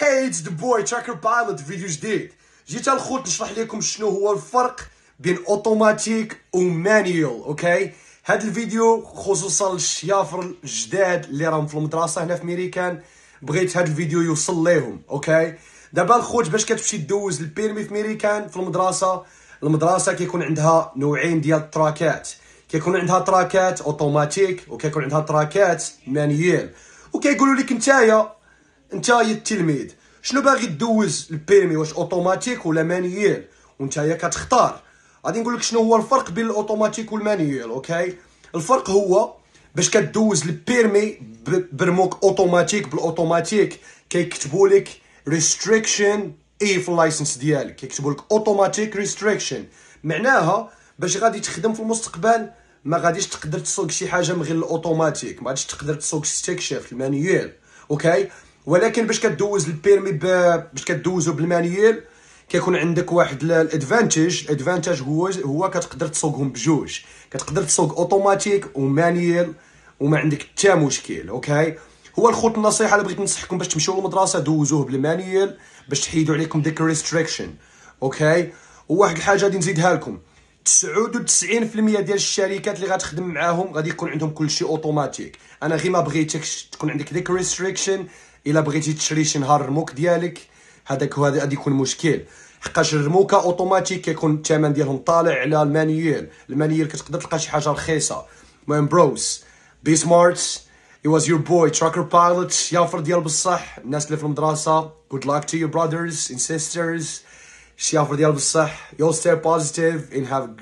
هاي اتس ذا بوي تراكر بايلوت فيديو جديد جيت الخوت نشرح لكم شنو هو الفرق بين اوتوماتيك ومانيول اوكي هذا الفيديو خصوصا للشيافر الجداد اللي راهم في المدرسه هنا في ميريكان بغيت هذا الفيديو يوصل ليهم اوكي دابا الخوت باش كتمشي دوز البيرمي في ميريكان في المدرسه المدرسه كيكون عندها نوعين ديال التراكات كيكون عندها تراكات اوتوماتيك وكيكون عندها تراكات مانيول وكيقولوا لك نتايا انت يا التلميذ شنو باغي دوز البيرمي واش اوتوماتيك ولا مانييل يا كتختار غادي نقول لك شنو هو الفرق بين الاوتوماتيك والمانيوال اوكي الفرق هو باش كدوز البيرمي برموك اوتوماتيك بالاوتوماتيك كيكتبوا لك ريستريكشن اي في اللايسنس ديالك كيكتبوا لك اوتوماتيك ريستريكشن معناها باش غادي تخدم في المستقبل ما غاديش تقدر تسوق شي حاجه من غير الاوتوماتيك ما غاديش تقدر تسوق شيفت المانيوال اوكي ولكن باش كدوز البيرمي باش كدوزو بالمانيول كيكون عندك واحد الادفانتاج الادفانتاج هو هو كتقدر تسوقهم بجوج كتقدر تسوق اوتوماتيك ومانيول وما عندك حتى مشكل اوكي هو الخوت النصيحه اللي بغيت ننصحكم باش تمشيو للمدرسه دوزوه بالمانيول باش تحيدوا عليكم ديك الريستريكشن اوكي وواحد الحاجه غادي نزيدها لكم 99% ديال الشركات اللي غتخدم معاهم غادي يكون عندهم كلشي اوتوماتيك انا غير ما بغيتكش تكون عندك ديك ريستريكشن الا بغيتي تشري شي نهار الرموك ديالك هذاك غادي يكون مشكل حقاش الرموكه اوتوماتيك كيكون الثمن ديالهم طالع على المانيوال المانيوال كتقدر تلقى شي حاجه رخيصه المهم بروز بي سمارت It يور بوي تراكر بايلوت Pilot, يافر ديال بصح الناس اللي في المدرسة لاك تو يور your اند سيسترز شي يافر ديال بصح يو stay بوزيتيف and هاف